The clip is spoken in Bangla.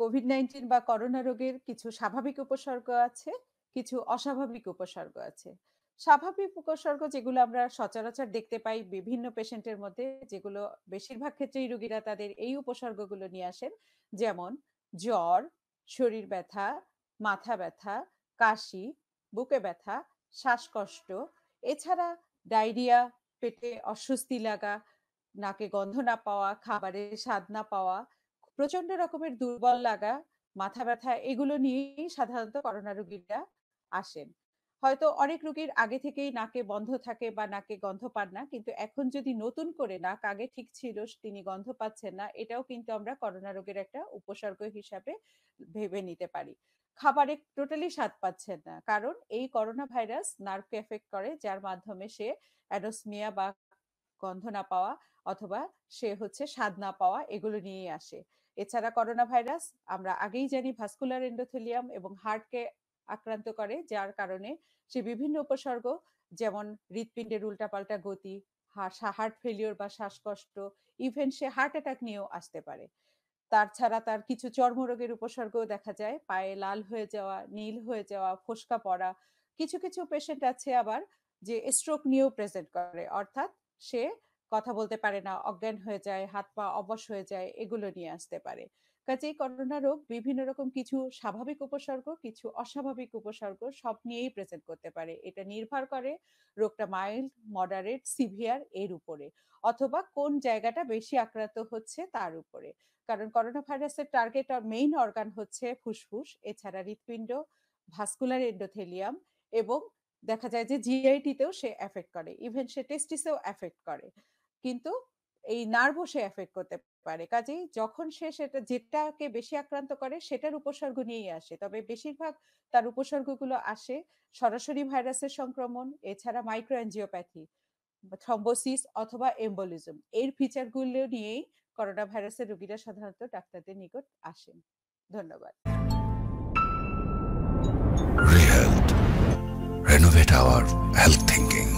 কোভিড নাইন্টিন বা করোনা রোগের কিছু স্বাভাবিক উপসর্গ আছে কিছু অস্বাভাবিক উপসর্গ আছে স্বাভাবিক উপসর্গ যেগুলো আমরা সচরাচর দেখতে পাই বিভিন্ন পেশেন্টের মধ্যে যেগুলো বেশিরভাগ ক্ষেত্রেই রোগীরা তাদের এই উপসর্গগুলো নিয়ে আসেন যেমন জ্বর শরীর ব্যথা মাথা ব্যথা কাশি বুকে ব্যথা শ্বাসকষ্ট এছাড়া ডায়রিয়া পেটে অস্বস্তি লাগা নাকে গন্ধ না পাওয়া খাবারের স্বাদ না পাওয়া প্রচন্ড রকমের দুর্বল লাগা মাথা ব্যথা এগুলো নিয়েই সাধারণত করোনা রোগীরা আসেন হয়তো অনেক রোগীর আগে থেকেই নাকে বন্ধ থাকে বা নাকে গন্ধ পান না কিন্তু এখন যদি নতুন করে নাক আগে ঠিক ছিল তিনি গন্ধ পাচ্ছেন না এটাও কিন্তু আমরা করোনা রোগের একটা উপসর্গ হিসাবে ভেবে নিতে পারি খাবারে টোটালি স্বাদ পাচ্ছেন না কারণ এই করোনা ভাইরাস নার্ভকে এফেক্ট করে যার মাধ্যমে সে অ্যানোসমিয়া বা গন্ধ না পাওয়া অথবা সে হচ্ছে স্বাদ না পাওয়া এগুলো নিয়েই আসে এছাড়া করোনা ভাইরাস আমরা আগেই জানি ভাস্কুলার এন্ডোথেলিয়াম এবং হার্টকে আক্রান্ত করে যার কারণে সে বিভিন্ন উপসর্গ যেমন হৃৎপিণ্ডের উল্টাপাল্টা গতি হার্ট ফেলিওর বা শ্বাসকষ্ট ইভেন সে হার্ট অ্যাটাক নিয়েও আসতে পারে তার ছাড়া তার কিছু চর্মরোগের উপসর্গও দেখা যায় পায়ে লাল হয়ে যাওয়া নীল হয়ে যাওয়া ফোসকা পড়া কিছু কিছু পেশেন্ট আছে আবার যে স্ট্রোক নিয়েও প্রেজেন্ট করে অর্থাৎ সে কথা বলতে পারে না অজ্ঞান হয়ে যায় হাত পা অবশ হয়ে যায় এগুলো নিয়ে আসতে পারে কাজেই করোনা রোগ বিভিন্ন রকম কিছু স্বাভাবিক উপসর্গ কিছু অস্বাভাবিক উপসর্গ সব নিয়েই প্রেজেন্ট করতে পারে এটা নির্ভর করে রোগটা মাইল্ড মডারেট সিভিয়ার এর উপরে অথবা কোন জায়গাটা বেশি আক্রান্ত হচ্ছে তার উপরে কারণ করোনা ভাইরাসের টার্গেট আর মেইন অর্গান হচ্ছে ফুসফুস এছাড়া হৃৎপিণ্ড ভাস্কুলার এন্ডোথেলিয়াম এবং দেখা যায় যে জিআইটিতেও সে এফেক্ট করে ইভেন সে টেস্টিসেও এফেক্ট করে কিন্তু এই নার্ভসে এফেক্ট করতে পারে কাজেই যখন সে সেটা যেটাকে বেশি আক্রান্ত করে সেটার উপসর্গ নিয়েই আসে তবে বেশিরভাগ তার উপসর্গগুলো আসে সরাসরি ভাইরাসের সংক্রমণ এছাড়া মাইক্রো অ্যাঞ্জিওপ্যাথি থ্রম্বোসিস অথবা এম্বোলিজম এর ফিচারগুলো নিয়েই করোনা ভাইরাসের রোগীরা সাধারণত ডাক্তারদের নিকট আসেন ধন্যবাদ Renovate our health thinking.